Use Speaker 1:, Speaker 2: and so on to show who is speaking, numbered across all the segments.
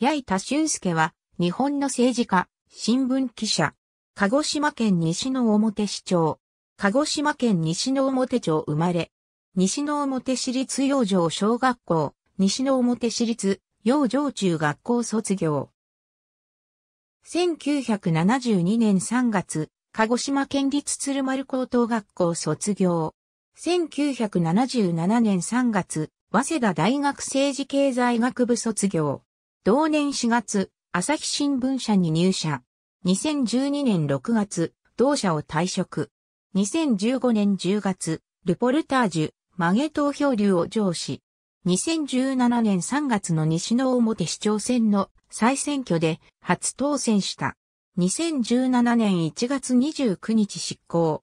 Speaker 1: 八板俊介は、日本の政治家、新聞記者、鹿児島県西の表市長、鹿児島県西の表町生まれ、西の表市立養生小学校、西の表市立養生中学校卒業。1972年3月、鹿児島県立鶴丸高等学校卒業。1977年3月、早稲田大学政治経済学部卒業。同年4月、朝日新聞社に入社。2012年6月、同社を退職。2015年10月、ルポルタージュ、曲げ投票流を上司。2017年3月の西の表市長選の再選挙で初当選した。2017年1月29日執行。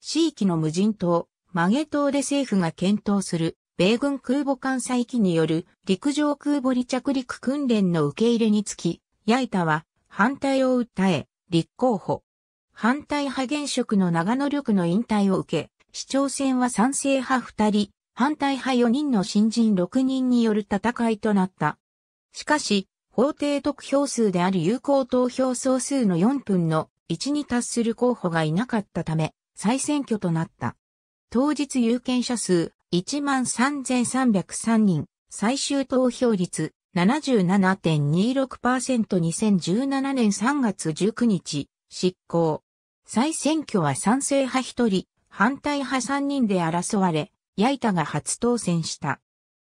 Speaker 1: 地域の無人島、曲げ島で政府が検討する米軍空母艦載機による陸上空母離着陸訓練の受け入れにつき、八板は反対を訴え、立候補。反対派現職の長野力の引退を受け、市長選は賛成派2人、反対派4人の新人6人による戦いとなった。しかし、法定得票数である有効投票総数の4分の1に達する候補がいなかったため、再選挙となった。当日有権者数13,303人、最終投票率 77.26%2017 年3月19日、執行。再選挙は賛成派1人、反対派3人で争われ、矢板が初当選した。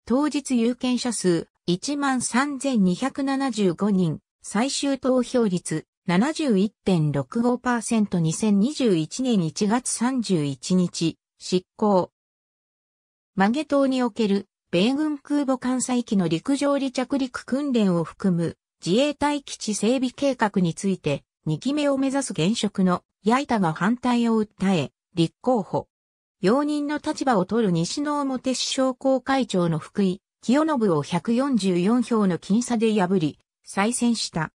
Speaker 1: 当日有権者数13,275人、最終投票率 71.65%2021 年1月31日、執行。マゲ島における米軍空母艦載機の陸上離着陸訓練を含む自衛隊基地整備計画について2期目を目指す現職の八板が反対を訴え、立候補。容認の立場を取る西之表市商工会長の福井、清信を144票の僅差で破り、再選した。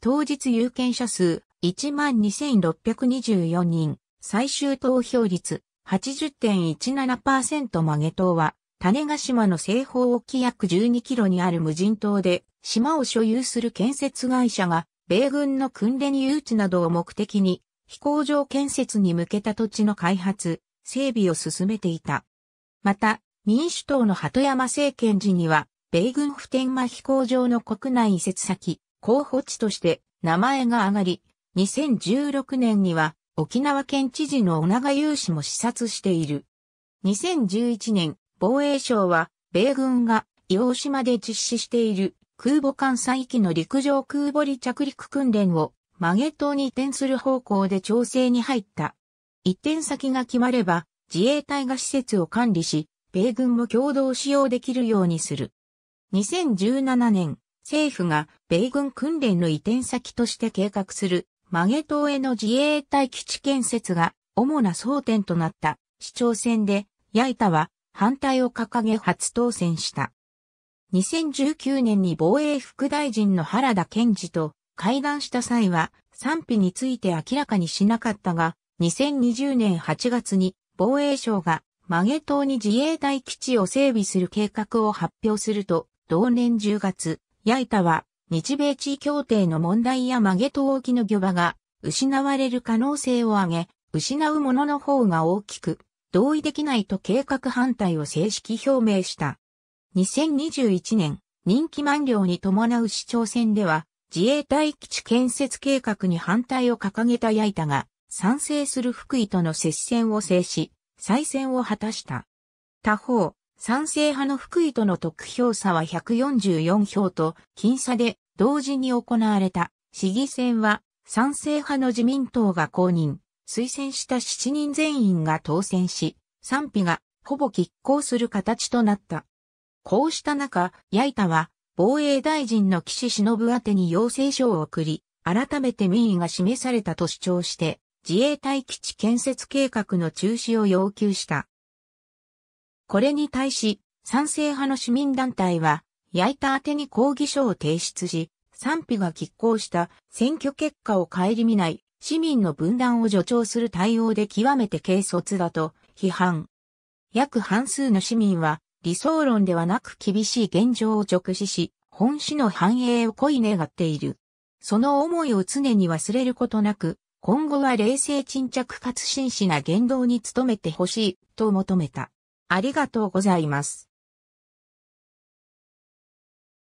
Speaker 1: 当日有権者数12,624人、最終投票率80.17%曲げ島は、種ヶ島の西方沖約12キロにある無人島で、島を所有する建設会社が、米軍の訓練誘致などを目的に、飛行場建設に向けた土地の開発、整備を進めていた。また、民主党の鳩山政権時には、米軍普天間飛行場の国内移設先、候補地として名前が上がり、2016年には沖縄県知事の小長雄氏も視察している。2011年、防衛省は、米軍が洋黄島で実施している空母艦載機の陸上空母離着陸訓練をマゲ島に移転する方向で調整に入った。移転先が決まれば自衛隊が施設を管理し、米軍も共同使用できるようにする。2017年、政府が米軍訓練の移転先として計画するマゲ島への自衛隊基地建設が主な争点となった市長選で、八板は反対を掲げ初当選した。2019年に防衛副大臣の原田健二と会談した際は賛否について明らかにしなかったが、2020年8月に防衛省がマゲ島に自衛隊基地を整備する計画を発表すると、同年10月、八板は日米地位協定の問題や曲げと大きの漁場が失われる可能性を挙げ、失うものの方が大きく、同意できないと計画反対を正式表明した。2021年、任期満了に伴う市長選では、自衛隊基地建設計画に反対を掲げた矢板が、賛成する福井との接戦を制し、再選を果たした。他方、賛成派の福井との得票差は144票と、僅差で同時に行われた市議選は、賛成派の自民党が公認、推薦した7人全員が当選し、賛否がほぼ拮抗する形となった。こうした中、八板は防衛大臣の岸忍宛に要請書を送り、改めて民意が示されたと主張して、自衛隊基地建設計画の中止を要求した。これに対し、賛成派の市民団体は、焼いた宛てに抗議書を提出し、賛否が拮抗した選挙結果を顧みない市民の分断を助長する対応で極めて軽率だと批判。約半数の市民は理想論ではなく厳しい現状を直視し、本市の繁栄を恋願っている。その思いを常に忘れることなく、今後は冷静沈着かつ真摯な言動に努めてほしいと求めた。ありがとうございます。